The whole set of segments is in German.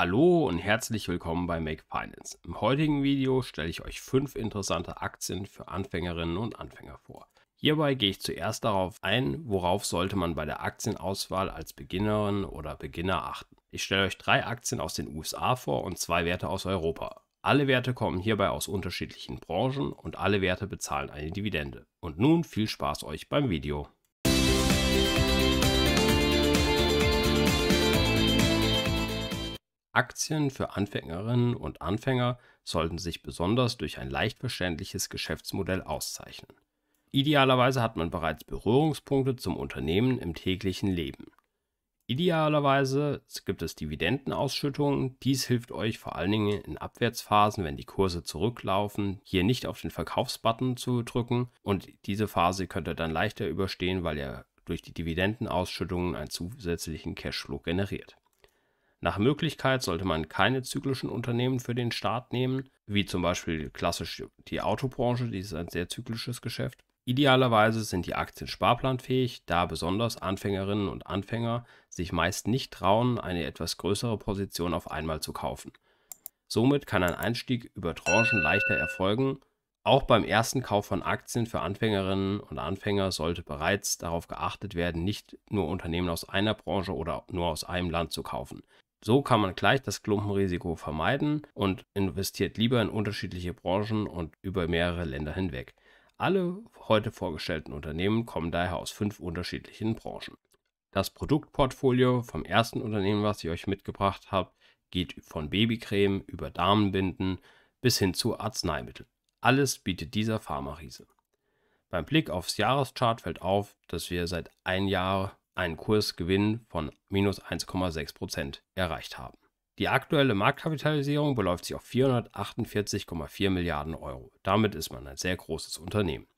Hallo und herzlich willkommen bei Make Finance. Im heutigen Video stelle ich euch fünf interessante Aktien für Anfängerinnen und Anfänger vor. Hierbei gehe ich zuerst darauf ein, worauf sollte man bei der Aktienauswahl als Beginnerin oder Beginner achten. Ich stelle euch drei Aktien aus den USA vor und zwei Werte aus Europa. Alle Werte kommen hierbei aus unterschiedlichen Branchen und alle Werte bezahlen eine Dividende. Und nun viel Spaß euch beim Video. Aktien für Anfängerinnen und Anfänger sollten sich besonders durch ein leicht verständliches Geschäftsmodell auszeichnen. Idealerweise hat man bereits Berührungspunkte zum Unternehmen im täglichen Leben. Idealerweise gibt es Dividendenausschüttungen. Dies hilft euch vor allen Dingen in Abwärtsphasen, wenn die Kurse zurücklaufen, hier nicht auf den Verkaufsbutton zu drücken. Und diese Phase könnt ihr dann leichter überstehen, weil ihr durch die Dividendenausschüttungen einen zusätzlichen Cashflow generiert. Nach Möglichkeit sollte man keine zyklischen Unternehmen für den Start nehmen, wie zum Beispiel klassisch die Autobranche, die ist ein sehr zyklisches Geschäft. Idealerweise sind die Aktien sparplanfähig, da besonders Anfängerinnen und Anfänger sich meist nicht trauen, eine etwas größere Position auf einmal zu kaufen. Somit kann ein Einstieg über Tranchen leichter erfolgen. Auch beim ersten Kauf von Aktien für Anfängerinnen und Anfänger sollte bereits darauf geachtet werden, nicht nur Unternehmen aus einer Branche oder nur aus einem Land zu kaufen. So kann man gleich das Klumpenrisiko vermeiden und investiert lieber in unterschiedliche Branchen und über mehrere Länder hinweg. Alle heute vorgestellten Unternehmen kommen daher aus fünf unterschiedlichen Branchen. Das Produktportfolio vom ersten Unternehmen, was ich euch mitgebracht habe, geht von Babycreme über Damenbinden bis hin zu Arzneimitteln. Alles bietet dieser Pharma-Riese. Beim Blick aufs Jahreschart fällt auf, dass wir seit ein Jahr einen Kursgewinn von minus 1,6% erreicht haben. Die aktuelle Marktkapitalisierung beläuft sich auf 448,4 Milliarden Euro. Damit ist man ein sehr großes Unternehmen.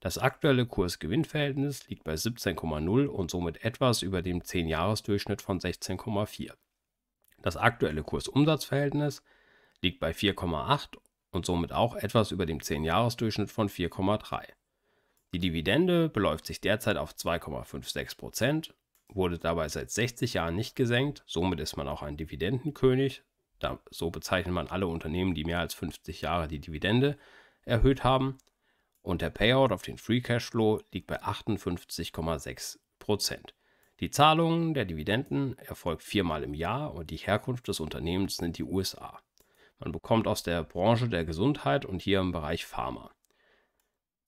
Das aktuelle Kursgewinnverhältnis gewinn verhältnis liegt bei 17,0 und somit etwas über dem 10-Jahres-Durchschnitt von 16,4. Das aktuelle Kursumsatzverhältnis umsatz verhältnis liegt bei 4,8 und somit auch etwas über dem 10-Jahres-Durchschnitt von 4,3. Die Dividende beläuft sich derzeit auf 2,56 Prozent, wurde dabei seit 60 Jahren nicht gesenkt, somit ist man auch ein Dividendenkönig. Da, so bezeichnet man alle Unternehmen, die mehr als 50 Jahre die Dividende erhöht haben. Und der Payout auf den Free Cash Flow liegt bei 58,6 Prozent. Die Zahlung der Dividenden erfolgt viermal im Jahr und die Herkunft des Unternehmens sind die USA. Man bekommt aus der Branche der Gesundheit und hier im Bereich Pharma.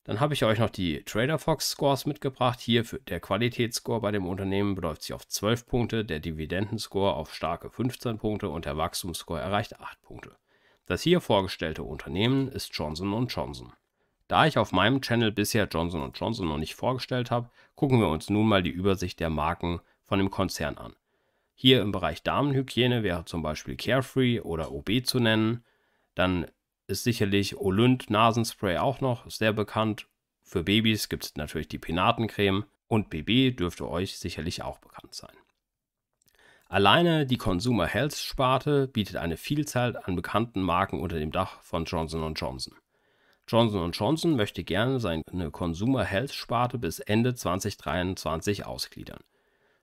Dann habe ich euch noch die TraderFox Scores mitgebracht. Hier für der Qualitätsscore bei dem Unternehmen beläuft sich auf 12 Punkte, der Dividendenscore auf starke 15 Punkte und der Wachstumsscore erreicht 8 Punkte. Das hier vorgestellte Unternehmen ist Johnson Johnson. Da ich auf meinem Channel bisher Johnson Johnson noch nicht vorgestellt habe, gucken wir uns nun mal die Übersicht der Marken von dem Konzern an. Hier im Bereich Damenhygiene wäre zum Beispiel Carefree oder OB zu nennen. Dann ist sicherlich Olynt Nasenspray auch noch sehr bekannt. Für Babys gibt es natürlich die Penatencreme und BB dürfte euch sicherlich auch bekannt sein. Alleine die Consumer Health Sparte bietet eine Vielzahl an bekannten Marken unter dem Dach von Johnson Johnson. Johnson Johnson möchte gerne seine Consumer Health Sparte bis Ende 2023 ausgliedern.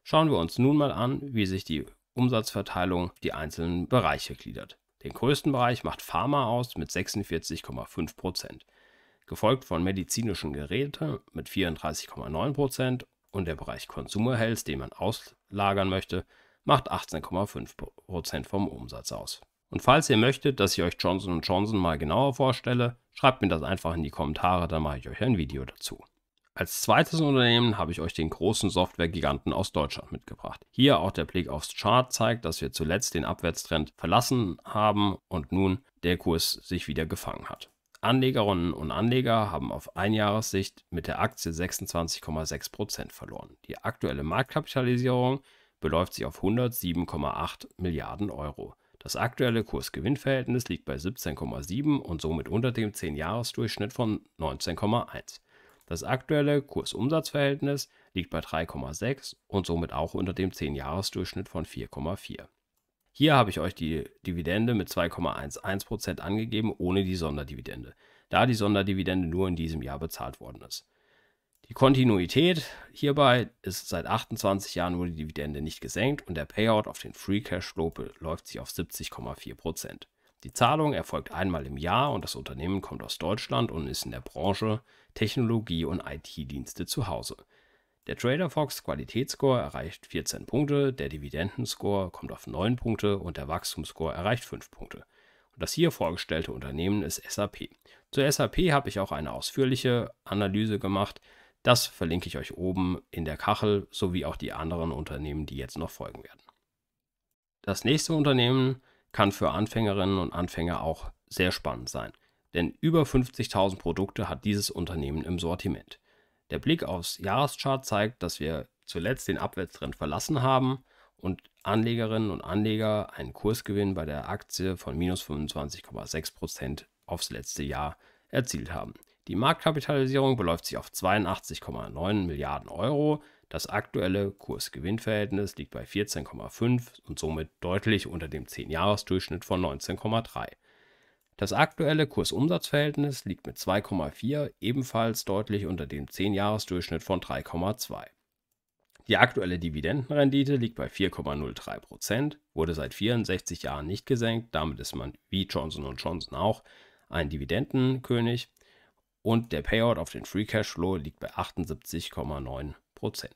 Schauen wir uns nun mal an, wie sich die Umsatzverteilung die einzelnen Bereiche gliedert. Den größten Bereich macht Pharma aus mit 46,5 Prozent, gefolgt von medizinischen Geräten mit 34,9 Prozent und der Bereich Consumer Health, den man auslagern möchte, macht 18,5 Prozent vom Umsatz aus. Und falls ihr möchtet, dass ich euch Johnson Johnson mal genauer vorstelle, schreibt mir das einfach in die Kommentare, dann mache ich euch ein Video dazu. Als zweites Unternehmen habe ich euch den großen Software-Giganten aus Deutschland mitgebracht. Hier auch der Blick aufs Chart zeigt, dass wir zuletzt den Abwärtstrend verlassen haben und nun der Kurs sich wieder gefangen hat. Anlegerinnen und Anleger haben auf Einjahressicht mit der Aktie 26,6% verloren. Die aktuelle Marktkapitalisierung beläuft sich auf 107,8 Milliarden Euro. Das aktuelle Kurs-Gewinn-Verhältnis liegt bei 17,7 und somit unter dem 10-Jahres-Durchschnitt von 19,1. Das aktuelle Kurs-Umsatz-Verhältnis liegt bei 3,6 und somit auch unter dem 10-Jahres-Durchschnitt von 4,4. Hier habe ich euch die Dividende mit 2,11% angegeben, ohne die Sonderdividende, da die Sonderdividende nur in diesem Jahr bezahlt worden ist. Die Kontinuität hierbei ist seit 28 Jahren wurde die Dividende nicht gesenkt und der Payout auf den Free Cash Flow läuft sich auf 70,4%. Die Zahlung erfolgt einmal im Jahr und das Unternehmen kommt aus Deutschland und ist in der Branche Technologie und IT-Dienste zu Hause. Der TraderFox Qualitätsscore erreicht 14 Punkte, der Dividendenscore kommt auf 9 Punkte und der Wachstumsscore erreicht 5 Punkte. Und das hier vorgestellte Unternehmen ist SAP. Zur SAP habe ich auch eine ausführliche Analyse gemacht. Das verlinke ich euch oben in der Kachel sowie auch die anderen Unternehmen, die jetzt noch folgen werden. Das nächste Unternehmen kann für Anfängerinnen und Anfänger auch sehr spannend sein, denn über 50.000 Produkte hat dieses Unternehmen im Sortiment. Der Blick aufs Jahreschart zeigt, dass wir zuletzt den Abwärtstrend verlassen haben und Anlegerinnen und Anleger einen Kursgewinn bei der Aktie von minus 25,6% aufs letzte Jahr erzielt haben. Die Marktkapitalisierung beläuft sich auf 82,9 Milliarden Euro. Das aktuelle Kurs-Gewinn-Verhältnis liegt bei 14,5 und somit deutlich unter dem 10-Jahres-Durchschnitt von 19,3. Das aktuelle Kurs-Umsatz-Verhältnis liegt mit 2,4 ebenfalls deutlich unter dem 10-Jahres-Durchschnitt von 3,2. Die aktuelle Dividendenrendite liegt bei 4,03 wurde seit 64 Jahren nicht gesenkt, damit ist man wie Johnson Johnson auch ein Dividendenkönig und der Payout auf den Free Cash Flow liegt bei 78,9 Prozent.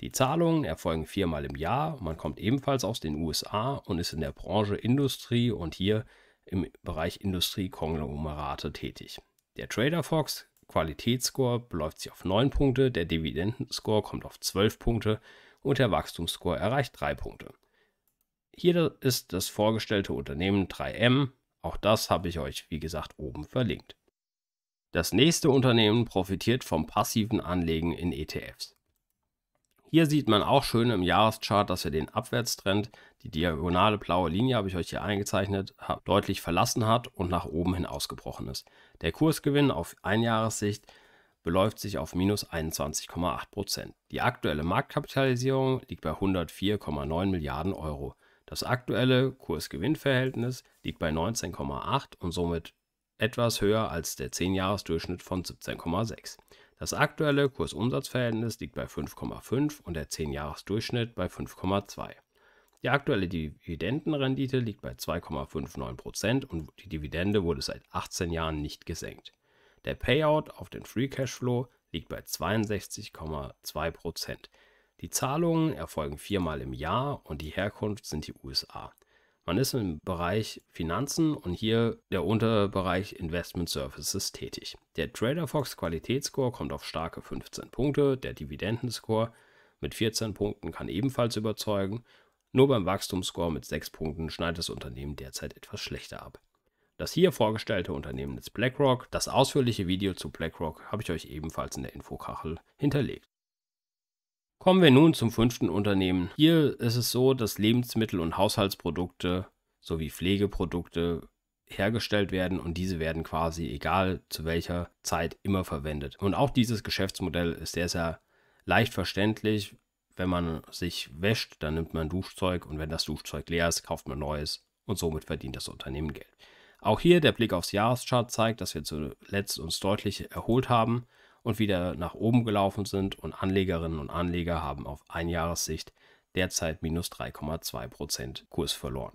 Die Zahlungen erfolgen viermal im Jahr. Man kommt ebenfalls aus den USA und ist in der Branche Industrie und hier im Bereich Industriekonglomerate tätig. Der Trader Fox Qualitätsscore beläuft sich auf 9 Punkte, der Dividendenscore kommt auf 12 Punkte und der Wachstumsscore erreicht 3 Punkte. Hier ist das vorgestellte Unternehmen 3M. Auch das habe ich euch, wie gesagt, oben verlinkt. Das nächste Unternehmen profitiert vom passiven Anlegen in ETFs. Hier sieht man auch schön im Jahreschart, dass wir den Abwärtstrend, die diagonale blaue Linie habe ich euch hier eingezeichnet, deutlich verlassen hat und nach oben hin ausgebrochen ist. Der Kursgewinn auf Einjahressicht beläuft sich auf minus 21,8%. Die aktuelle Marktkapitalisierung liegt bei 104,9 Milliarden Euro. Das aktuelle Kursgewinnverhältnis liegt bei 19,8 und somit etwas höher als der 10-Jahres-Durchschnitt von 17,6. Das aktuelle Kursumsatzverhältnis liegt bei 5,5 und der 10-Jahres-Durchschnitt bei 5,2. Die aktuelle Dividendenrendite liegt bei 2,59% und die Dividende wurde seit 18 Jahren nicht gesenkt. Der Payout auf den Free Cashflow liegt bei 62,2%. Die Zahlungen erfolgen viermal im Jahr und die Herkunft sind die USA. Man ist im Bereich Finanzen und hier der Unterbereich Investment Services tätig. Der TraderFox Qualitätsscore kommt auf starke 15 Punkte, der Dividendenscore mit 14 Punkten kann ebenfalls überzeugen, nur beim Wachstumsscore mit 6 Punkten schneidet das Unternehmen derzeit etwas schlechter ab. Das hier vorgestellte Unternehmen ist BlackRock. Das ausführliche Video zu BlackRock habe ich euch ebenfalls in der Infokachel hinterlegt. Kommen wir nun zum fünften Unternehmen. Hier ist es so, dass Lebensmittel und Haushaltsprodukte sowie Pflegeprodukte hergestellt werden und diese werden quasi egal zu welcher Zeit immer verwendet. Und auch dieses Geschäftsmodell ist sehr, sehr leicht verständlich. Wenn man sich wäscht, dann nimmt man Duschzeug und wenn das Duschzeug leer ist, kauft man neues und somit verdient das Unternehmen Geld. Auch hier der Blick aufs Jahreschart zeigt, dass wir zuletzt uns deutlich erholt haben und wieder nach oben gelaufen sind und Anlegerinnen und Anleger haben auf Einjahressicht derzeit minus 3,2% Kurs verloren.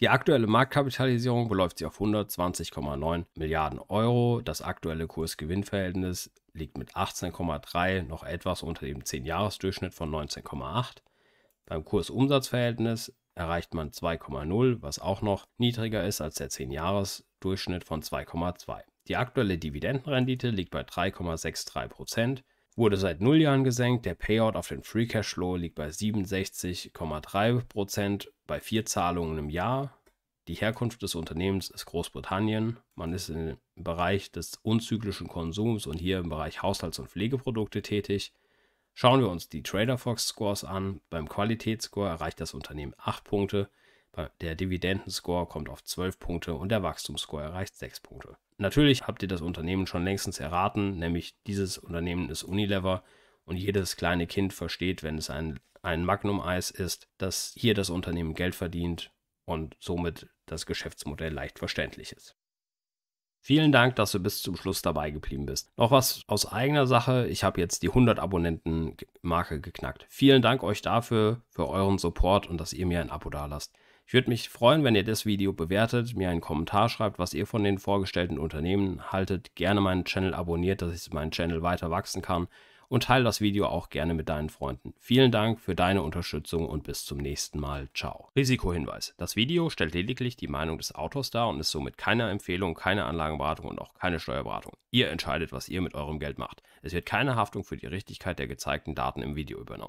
Die aktuelle Marktkapitalisierung beläuft sich auf 120,9 Milliarden Euro. Das aktuelle Kursgewinnverhältnis liegt mit 18,3 noch etwas unter dem 10-Jahres-Durchschnitt von 19,8. Beim Kursumsatzverhältnis erreicht man 2,0, was auch noch niedriger ist als der 10-Jahres-Durchschnitt von 2,2. Die aktuelle Dividendenrendite liegt bei 3,63%, Prozent, wurde seit null Jahren gesenkt, der Payout auf den Free Cash Flow liegt bei 67,3% Prozent bei vier Zahlungen im Jahr. Die Herkunft des Unternehmens ist Großbritannien. Man ist im Bereich des unzyklischen Konsums und hier im Bereich Haushalts- und Pflegeprodukte tätig. Schauen wir uns die Trader Fox Scores an. Beim Qualitätsscore erreicht das Unternehmen 8 Punkte, der Dividendenscore kommt auf 12 Punkte und der Wachstumsscore erreicht 6 Punkte. Natürlich habt ihr das Unternehmen schon längstens erraten, nämlich dieses Unternehmen ist Unilever und jedes kleine Kind versteht, wenn es ein, ein Magnum-Eis ist, dass hier das Unternehmen Geld verdient und somit das Geschäftsmodell leicht verständlich ist. Vielen Dank, dass du bis zum Schluss dabei geblieben bist. Noch was aus eigener Sache. Ich habe jetzt die 100 Abonnenten-Marke geknackt. Vielen Dank euch dafür, für euren Support und dass ihr mir ein Abo dalasst. Ich würde mich freuen, wenn ihr das Video bewertet, mir einen Kommentar schreibt, was ihr von den vorgestellten Unternehmen haltet, gerne meinen Channel abonniert, dass ich meinen Channel weiter wachsen kann und teile das Video auch gerne mit deinen Freunden. Vielen Dank für deine Unterstützung und bis zum nächsten Mal. Ciao. Risikohinweis. Das Video stellt lediglich die Meinung des Autors dar und ist somit keine Empfehlung, keine Anlagenberatung und auch keine Steuerberatung. Ihr entscheidet, was ihr mit eurem Geld macht. Es wird keine Haftung für die Richtigkeit der gezeigten Daten im Video übernommen.